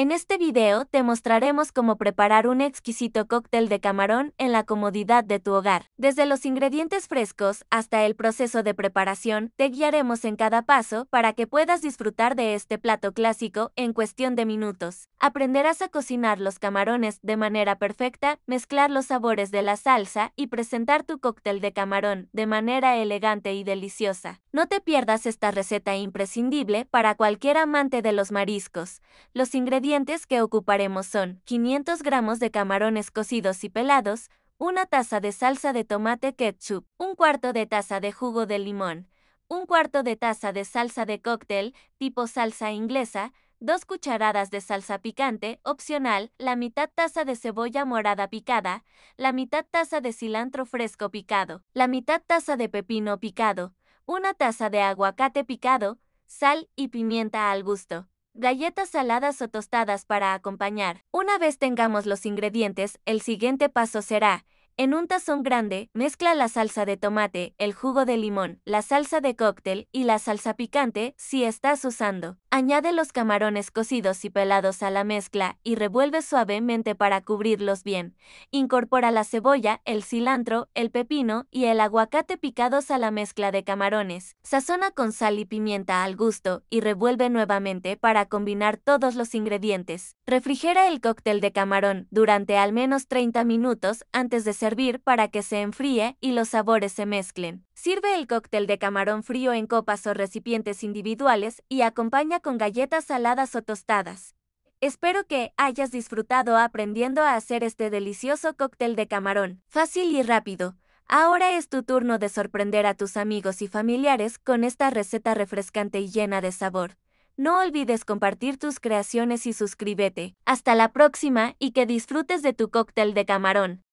En este video te mostraremos cómo preparar un exquisito cóctel de camarón en la comodidad de tu hogar. Desde los ingredientes frescos hasta el proceso de preparación, te guiaremos en cada paso para que puedas disfrutar de este plato clásico en cuestión de minutos. Aprenderás a cocinar los camarones de manera perfecta, mezclar los sabores de la salsa y presentar tu cóctel de camarón de manera elegante y deliciosa. No te pierdas esta receta imprescindible para cualquier amante de los mariscos. Los ingredientes que ocuparemos son 500 gramos de camarones cocidos y pelados, una taza de salsa de tomate ketchup, un cuarto de taza de jugo de limón, un cuarto de taza de salsa de cóctel, tipo salsa inglesa, dos cucharadas de salsa picante, opcional, la mitad taza de cebolla morada picada, la mitad taza de cilantro fresco picado, la mitad taza de pepino picado, una taza de aguacate picado, sal y pimienta al gusto. Galletas saladas o tostadas para acompañar. Una vez tengamos los ingredientes, el siguiente paso será en un tazón grande, mezcla la salsa de tomate, el jugo de limón, la salsa de cóctel y la salsa picante si estás usando. Añade los camarones cocidos y pelados a la mezcla y revuelve suavemente para cubrirlos bien. Incorpora la cebolla, el cilantro, el pepino y el aguacate picados a la mezcla de camarones. Sazona con sal y pimienta al gusto y revuelve nuevamente para combinar todos los ingredientes. Refrigera el cóctel de camarón durante al menos 30 minutos antes de ser para que se enfríe y los sabores se mezclen. Sirve el cóctel de camarón frío en copas o recipientes individuales y acompaña con galletas saladas o tostadas. Espero que hayas disfrutado aprendiendo a hacer este delicioso cóctel de camarón. Fácil y rápido. Ahora es tu turno de sorprender a tus amigos y familiares con esta receta refrescante y llena de sabor. No olvides compartir tus creaciones y suscríbete. Hasta la próxima y que disfrutes de tu cóctel de camarón.